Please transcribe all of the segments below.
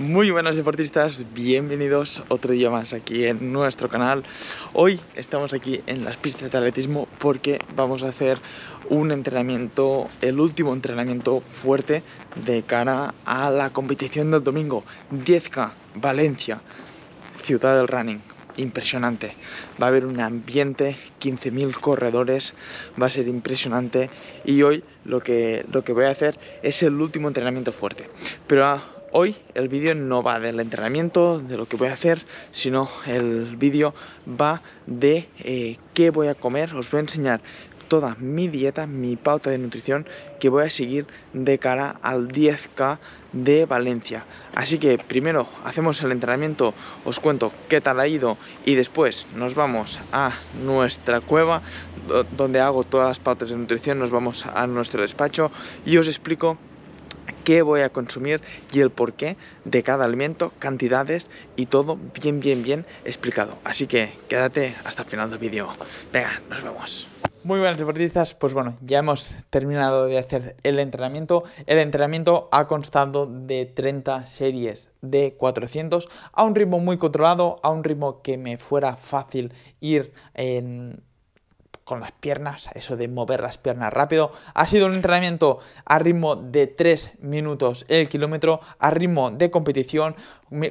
Muy buenas deportistas, bienvenidos otro día más aquí en nuestro canal. Hoy estamos aquí en las pistas de atletismo porque vamos a hacer un entrenamiento, el último entrenamiento fuerte de cara a la competición del domingo. 10K, Valencia, ciudad del running. Impresionante. Va a haber un ambiente, 15.000 corredores, va a ser impresionante. Y hoy lo que, lo que voy a hacer es el último entrenamiento fuerte. Pero ah, Hoy el vídeo no va del entrenamiento, de lo que voy a hacer, sino el vídeo va de eh, qué voy a comer. Os voy a enseñar toda mi dieta, mi pauta de nutrición que voy a seguir de cara al 10K de Valencia. Así que primero hacemos el entrenamiento, os cuento qué tal ha ido y después nos vamos a nuestra cueva donde hago todas las pautas de nutrición, nos vamos a nuestro despacho y os explico qué voy a consumir y el porqué de cada alimento, cantidades y todo bien, bien, bien explicado. Así que quédate hasta el final del vídeo. Venga, nos vemos. Muy buenas deportistas, pues bueno, ya hemos terminado de hacer el entrenamiento. El entrenamiento ha constado de 30 series de 400 a un ritmo muy controlado, a un ritmo que me fuera fácil ir en con las piernas, eso de mover las piernas rápido. Ha sido un entrenamiento a ritmo de 3 minutos el kilómetro, a ritmo de competición,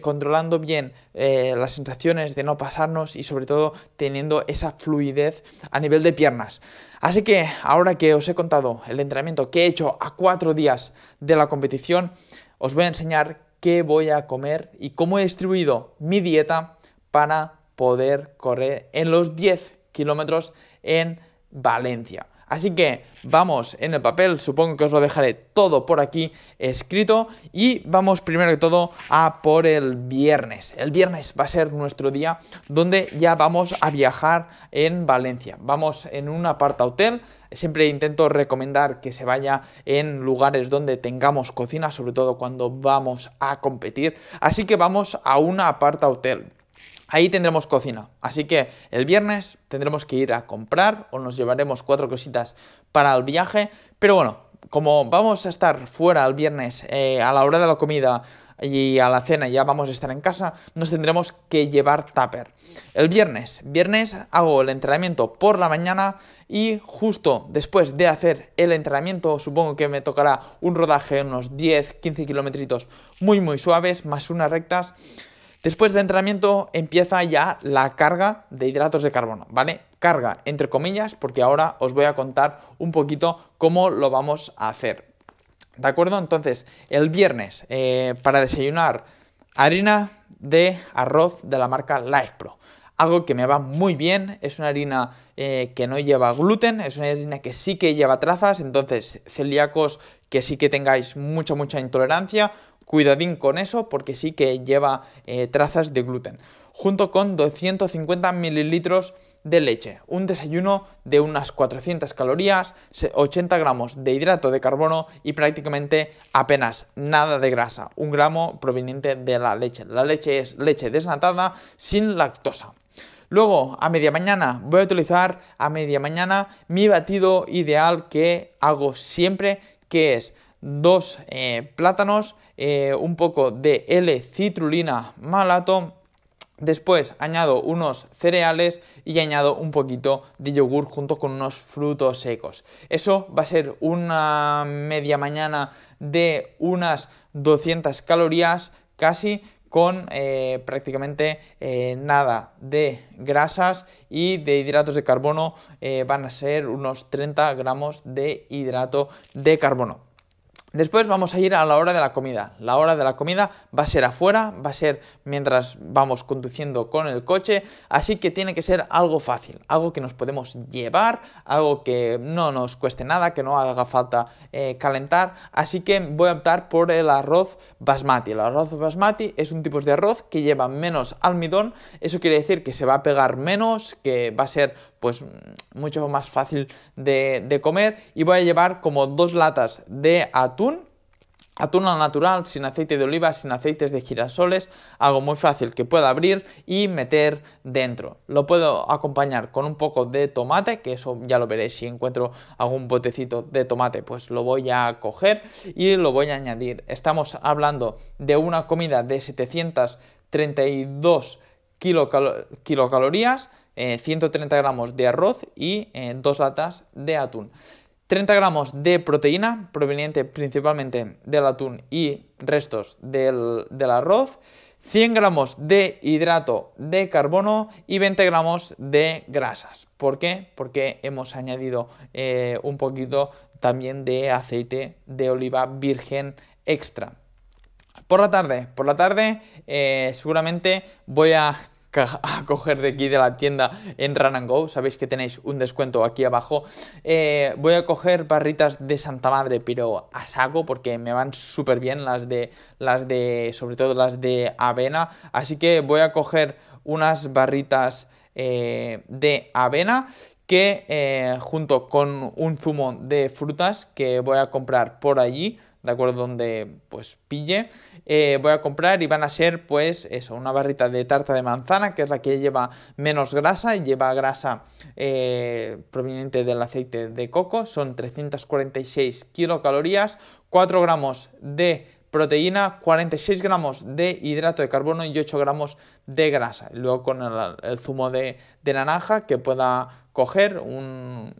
controlando bien eh, las sensaciones de no pasarnos y sobre todo teniendo esa fluidez a nivel de piernas. Así que ahora que os he contado el entrenamiento que he hecho a 4 días de la competición, os voy a enseñar qué voy a comer y cómo he distribuido mi dieta para poder correr en los 10 kilómetros en Valencia. Así que vamos en el papel, supongo que os lo dejaré todo por aquí escrito y vamos primero que todo a por el viernes. El viernes va a ser nuestro día donde ya vamos a viajar en Valencia. Vamos en un aparta hotel, siempre intento recomendar que se vaya en lugares donde tengamos cocina, sobre todo cuando vamos a competir. Así que vamos a un aparta hotel ahí tendremos cocina. Así que el viernes tendremos que ir a comprar o nos llevaremos cuatro cositas para el viaje. Pero bueno, como vamos a estar fuera el viernes eh, a la hora de la comida y a la cena ya vamos a estar en casa, nos tendremos que llevar tupper. El viernes, viernes hago el entrenamiento por la mañana y justo después de hacer el entrenamiento supongo que me tocará un rodaje unos 10-15 kilómetros muy muy suaves más unas rectas Después del entrenamiento empieza ya la carga de hidratos de carbono, ¿vale? Carga entre comillas porque ahora os voy a contar un poquito cómo lo vamos a hacer. ¿De acuerdo? Entonces, el viernes eh, para desayunar harina de arroz de la marca Life Pro algo que me va muy bien. Es una harina eh, que no lleva gluten, es una harina que sí que lleva trazas, entonces celíacos que sí que tengáis mucha, mucha intolerancia, Cuidadín con eso porque sí que lleva eh, trazas de gluten. Junto con 250 mililitros de leche, un desayuno de unas 400 calorías, 80 gramos de hidrato de carbono y prácticamente apenas nada de grasa, un gramo proveniente de la leche. La leche es leche desnatada sin lactosa. Luego, a media mañana, voy a utilizar a media mañana mi batido ideal que hago siempre, que es dos eh, plátanos, eh, un poco de L-citrulina malato, Después añado unos cereales y añado un poquito de yogur junto con unos frutos secos. Eso va a ser una media mañana de unas 200 calorías casi con eh, prácticamente nada de grasas y de hidratos de carbono van a ser unos 30 gramos de hidrato de carbono. Después vamos a ir a la hora de la comida. La hora de la comida va a ser afuera, va a ser mientras vamos conduciendo con el coche, así que tiene que ser algo fácil, algo que nos podemos llevar, algo que no nos cueste nada, que no haga falta eh, calentar, así que voy a optar por el arroz basmati. El arroz basmati es un tipo de arroz que lleva menos almidón, eso quiere decir que se va a pegar menos, que va a ser pues mm, mucho más fácil de, comer. Y voy a llevar como dos latas de atún Atún natural, sin aceite de oliva, sin aceites de girasoles, algo muy fácil que pueda abrir y meter dentro. Lo puedo acompañar con un poco de tomate, que eso ya lo veréis, si encuentro algún botecito de tomate, pues lo voy a coger y lo voy a añadir. Estamos hablando de una comida de 732 kilocalorías 130 eh, gramos de arroz y eh, dos latas de atún. 30 gramos de proteína proveniente principalmente del atún y restos del, arroz. 100 gramos de hidrato de carbono y 20 gramos de grasas. ¿Por qué? Porque hemos añadido eh, un poquito también de aceite de oliva virgen extra. Por la tarde, por la tarde seguramente voy a a coger de aquí de la tienda en Run and Go. Sabéis que tenéis un descuento aquí abajo. Eh, voy a coger barritas de Santa Madre, pero a saco, porque me van súper bien las de, las de, sobre todo las de avena. Así que voy a coger unas barritas eh, de avena que eh, junto con un zumo de frutas que voy a comprar por allí ¿de acuerdo? Donde pues pille, eh, voy a comprar y van a ser pues eso, una barrita de tarta de manzana, que es la que lleva menos grasa, y lleva grasa eh, proveniente del aceite de coco, son 346 kilocalorías, 4 gramos de proteína, 46 gramos de hidrato de carbono y 8 gramos de grasa. Luego con el, zumo de, naranja que pueda coger un,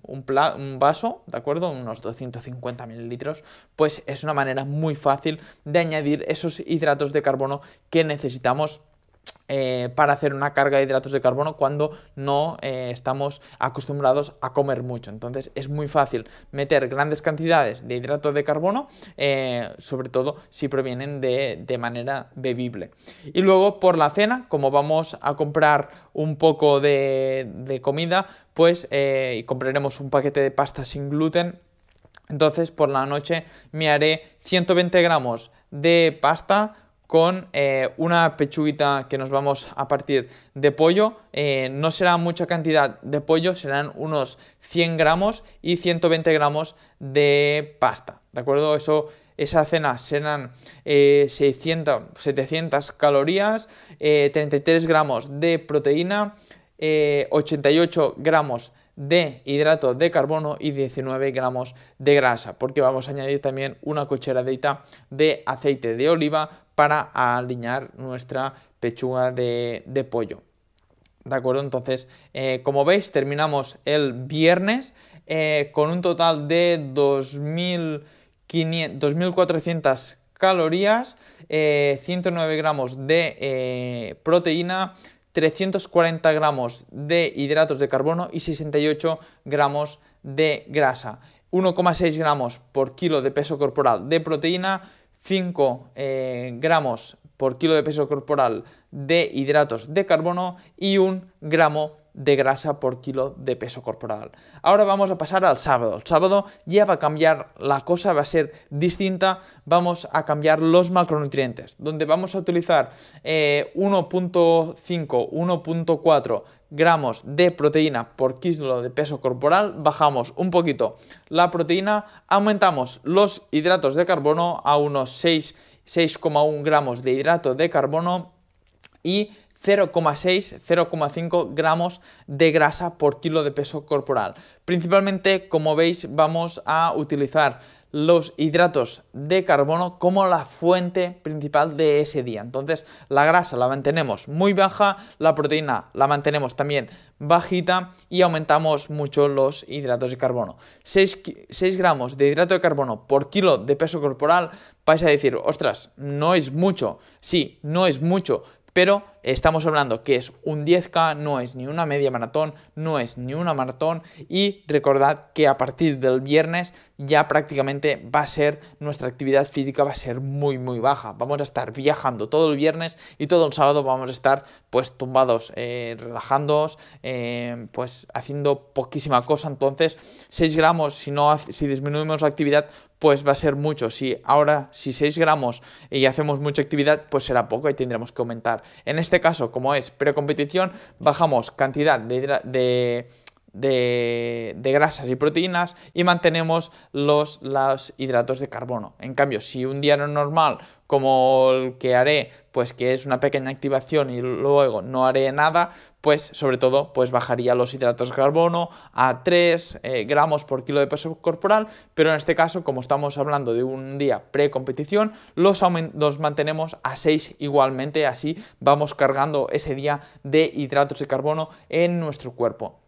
vaso, ¿de acuerdo? Unos 250 mililitros, pues es una manera muy fácil de añadir esos hidratos de carbono que necesitamos eh, para hacer una carga de hidratos de carbono cuando no eh, estamos acostumbrados a comer mucho. Entonces es muy fácil meter grandes cantidades de hidratos de carbono, eh, sobre todo si provienen de, manera bebible. Y luego por la cena, como vamos a comprar un poco de, de comida, pues compraremos un paquete de pasta sin gluten. Entonces por la noche me haré 120 gramos de pasta, con eh, una pechuguita que nos vamos a partir de pollo. Eh, no será mucha cantidad de pollo, serán unos 100 gramos y 120 gramos de pasta. ¿De acuerdo? Eso, esa cena serán 700 eh, calorías, 33 gramos de proteína, 88 gramos de hidrato de carbono y 19 gramos de grasa, porque vamos a añadir también una cucharadita de aceite de oliva, para alinear nuestra pechuga de, pollo. ¿De acuerdo? Entonces, eh, como veis, terminamos el viernes eh, con un total de 2.400 calorías, 109 eh, gramos de proteína, 340 gramos de hidratos de carbono y 68 gramos de grasa. 1,6 gramos por kilo de peso corporal de proteína, 5 eh, gramos por kilo de peso corporal de hidratos de carbono y 1 gramo de grasa por kilo de peso corporal. Ahora vamos a pasar al sábado. El sábado ya va a cambiar la cosa, va a ser distinta. Vamos a cambiar los macronutrientes, donde vamos a utilizar 1.5, eh, 1.4 gramos de proteína por kilo de peso corporal, bajamos un poquito la proteína, aumentamos los hidratos de carbono a unos 6,1 gramos de hidrato de carbono y 0,6-0,5 gramos de grasa por kilo de peso corporal. Principalmente, como veis, vamos a utilizar los hidratos de carbono como la fuente principal de ese día. Entonces la grasa la mantenemos muy baja, la proteína la mantenemos también bajita y aumentamos mucho los hidratos de carbono. 6, gramos de hidrato de carbono por kilo de peso corporal vais a decir, ostras, no es mucho. Sí, no es mucho, pero estamos hablando que es un 10K, no es ni una media maratón, no es ni una maratón y recordad que a partir del viernes ya prácticamente va a ser nuestra actividad física va a ser muy muy baja. Vamos a estar viajando todo el viernes y todo el sábado vamos a estar pues tumbados, eh, eh pues haciendo poquísima cosa. Entonces 6 gramos si, no, si disminuimos la actividad pues va a ser mucho. Si ahora, si 6 gramos y hacemos mucha actividad, pues será poco y tendremos que aumentar. En este caso, como es pre-competición... bajamos cantidad de, de de, grasas y proteínas y mantenemos los, los, hidratos de carbono. En cambio, si un día normal como el que haré, pues que es una pequeña activación y luego no haré nada, pues sobre todo pues bajaría los hidratos de carbono a 3 eh, gramos por kilo de peso corporal, pero en este caso, como estamos hablando de un día pre-competición, los, los mantenemos a 6 igualmente, así vamos cargando ese día de hidratos de carbono en nuestro cuerpo.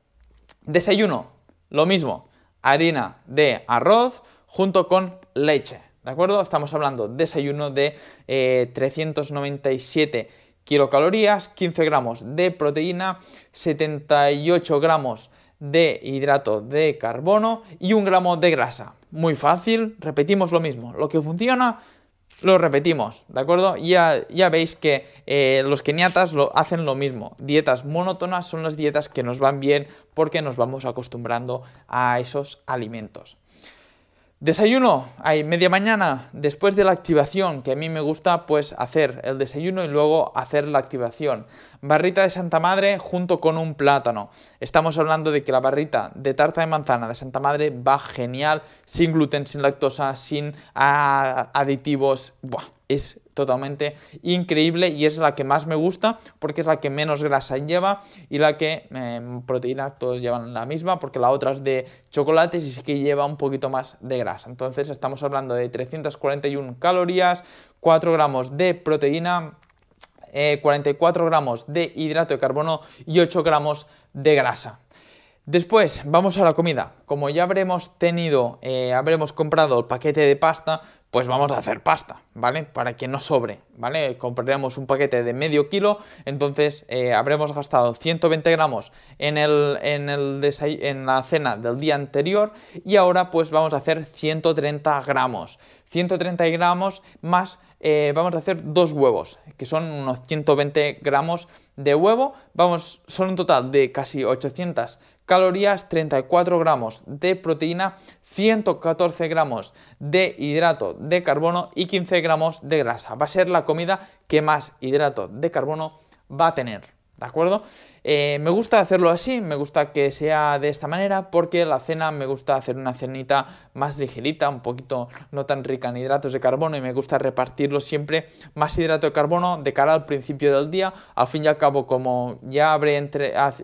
Desayuno, lo mismo, harina de arroz junto con leche. ¿De acuerdo? Estamos hablando desayuno de 397 eh, kilocalorías, 15 gramos de proteína, 78 gramos de hidrato de carbono y 1 gramo de grasa. Muy fácil, repetimos lo mismo. Lo que funciona, lo repetimos, ¿de acuerdo? Ya, ya veis que eh, los keniatas lo, hacen lo mismo. Dietas monótonas son las dietas que nos van bien porque nos vamos acostumbrando a esos alimentos. Desayuno, hay media mañana, después de la activación, que a mí me gusta pues hacer el desayuno y luego hacer la activación. Barrita de Santa Madre junto con un plátano. Estamos hablando de que la barrita de tarta de manzana de Santa Madre va genial, sin gluten, sin lactosa, sin aditivos. Buah, es totalmente increíble y es la que más me gusta porque es la que menos grasa lleva y la que em, proteína todos llevan la misma porque la otra es de chocolates y sí que lleva un poquito más de grasa. Entonces estamos hablando de 341 calorías, 4 gramos de proteína, 44 eh, gramos de hidrato de carbono y 8 gramos de grasa. Después vamos a la comida. Como ya habremos tenido, eh, habremos comprado el paquete de pasta, pues vamos a hacer pasta, ¿vale? Para que no sobre, ¿vale? Compraremos un paquete de medio kilo, entonces eh, habremos gastado 120 gramos en, el, en, la cena del día anterior y ahora pues vamos a hacer 130 gramos. 130 gramos más eh, vamos a hacer dos huevos, que son unos 120 gramos de huevo. Vamos, son un total de casi 800 calorías, 34 gramos de proteína, 114 gramos de hidrato de carbono y 15 gramos de grasa. Va a ser la comida que más hidrato de carbono va a tener, ¿de acuerdo? Eh, me gusta hacerlo así, me gusta que sea de esta manera porque la cena me gusta hacer una cenita más ligerita, un poquito no tan rica en hidratos de carbono y me gusta repartirlo siempre más hidrato de carbono de cara al principio del día. Al fin y al cabo, como ya habré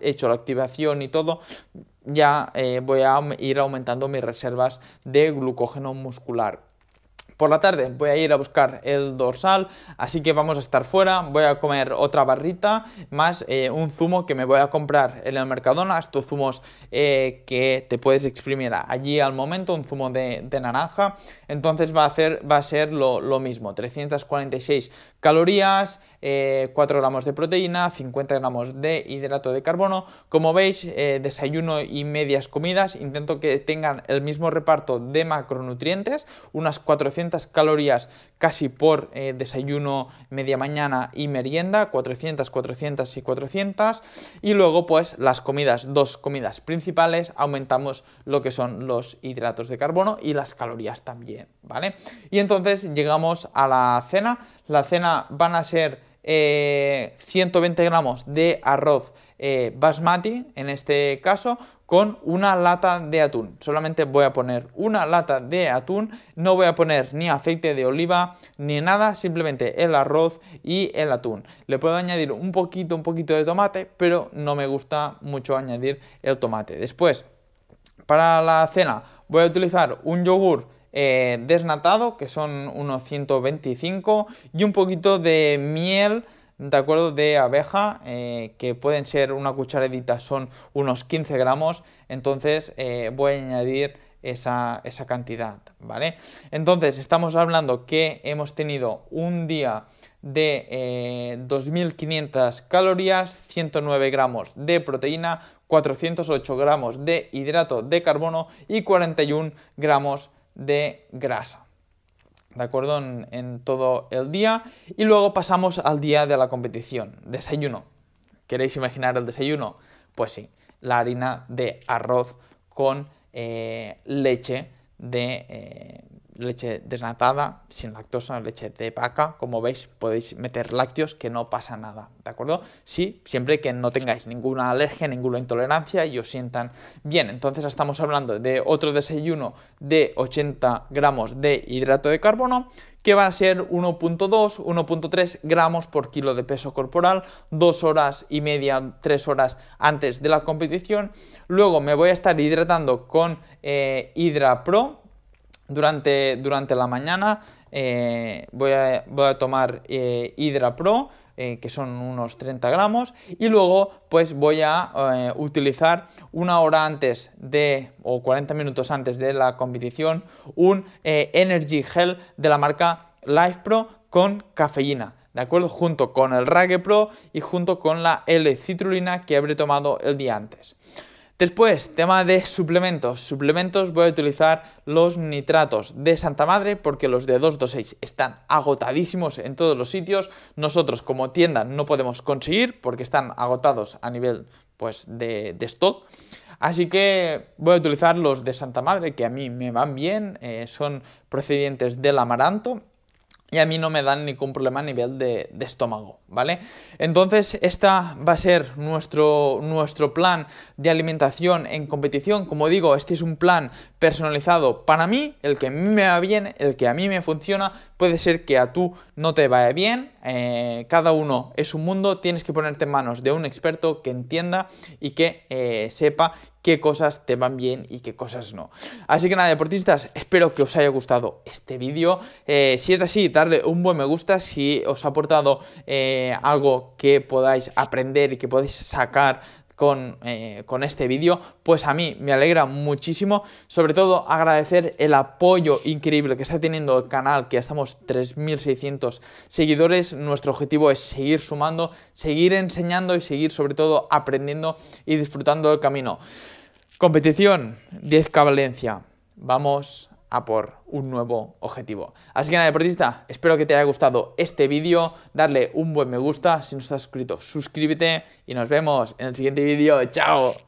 hecho la activación y todo, ya eh, voy a ir aumentando mis reservas de glucógeno muscular. Por la tarde voy a ir a buscar el dorsal, así que vamos a estar fuera, voy a comer otra barrita, más eh, un zumo que me voy a comprar en el Mercadona, estos zumos eh, que te puedes exprimir allí al momento, un zumo de, naranja, entonces va a, va a ser lo, mismo, 346 calorías, 4 eh, gramos de proteína, 50 gramos de hidrato de carbono. Como veis, desayuno y medias comidas. Intento que tengan el mismo reparto de macronutrientes, unas 400 calorías casi por eh, desayuno, media mañana y merienda, 400, 400 y 400. Y luego pues las comidas, dos comidas principales, aumentamos lo que son los hidratos de carbono y las calorías también, ¿vale? Y entonces llegamos a la cena. La cena van a ser 120 eh, gramos de arroz eh, basmati, en este caso, con una lata de atún. Solamente voy a poner una lata de atún, no voy a poner ni aceite de oliva ni nada, simplemente el arroz y el atún. Le puedo añadir un poquito, un poquito de tomate, pero no me gusta mucho añadir el tomate. Después, para la cena voy a utilizar un yogur eh, desnatado, que son unos 125, y un poquito de miel ¿de acuerdo? De abeja, eh, que pueden ser una cucharadita, son unos 15 gramos, entonces eh, voy a añadir esa, cantidad, ¿vale? Entonces, estamos hablando que hemos tenido un día de 2.500 eh, calorías, 109 gramos de proteína, 408 gramos de hidrato de carbono y 41 gramos de grasa. ¿de acuerdo? En, todo el día. Y luego pasamos al día de la competición, desayuno. ¿Queréis imaginar el desayuno? Pues sí, la harina de arroz con eh, leche de eh, leche desnatada, sin lactosa, leche de vaca. Como veis, podéis meter lácteos que no pasa nada, ¿de acuerdo? Sí, siempre que no tengáis ninguna alergia, ninguna intolerancia y os sientan bien. Entonces estamos hablando de otro desayuno de 80 gramos de hidrato de carbono que va a ser 1.2, 1.3 gramos por kilo de peso corporal, dos horas y media, tres horas antes de la competición. Luego me voy a estar hidratando con eh, Hydra Pro, durante, durante la mañana eh, voy, a, tomar eh, Hydra Pro, eh, que son unos 30 gramos, y luego pues voy a utilizar una hora antes de, o 40 minutos antes de la competición, un Energy Gel de la marca Life Pro con cafeína. ¿de acuerdo? Junto con el Rage Pro y junto con la L-citrulina que habré tomado el día antes. Después, tema de suplementos. Suplementos, voy a utilizar los nitratos de Santa Madre porque los de 226 están agotadísimos en todos los sitios. Nosotros como tienda no podemos conseguir porque están agotados a nivel pues, de, stock. Así que voy a utilizar los de Santa Madre que a mí me van bien, eh, son procedientes del amaranto y a mí no me dan ningún problema a nivel de, estómago, ¿vale? Entonces, esta va a ser nuestro, nuestro plan de alimentación en competición. Como digo, este es un plan personalizado para mí, el que a mí me va bien, el que a mí me funciona, puede ser que a tú no te vaya bien, eh, cada uno es un mundo, tienes que ponerte en manos de un experto que entienda y que eh, sepa qué cosas te van bien y qué cosas no. Así que nada, deportistas, espero que os haya gustado este vídeo. Eh, si es así, darle un buen me gusta. Si os ha aportado algo que podáis aprender y que podáis sacar eh, con, este vídeo, pues a mí me alegra muchísimo, sobre todo agradecer el apoyo increíble que está teniendo el canal, que ya estamos 3.600 seguidores, nuestro objetivo es seguir sumando, seguir enseñando y seguir sobre todo aprendiendo y disfrutando el camino. Competición 10K Valencia, vamos a por un nuevo objetivo. Así que nada, deportista, espero que te haya gustado este vídeo, darle un buen me gusta, si no estás suscrito, suscríbete y nos vemos en el siguiente vídeo. ¡Chao!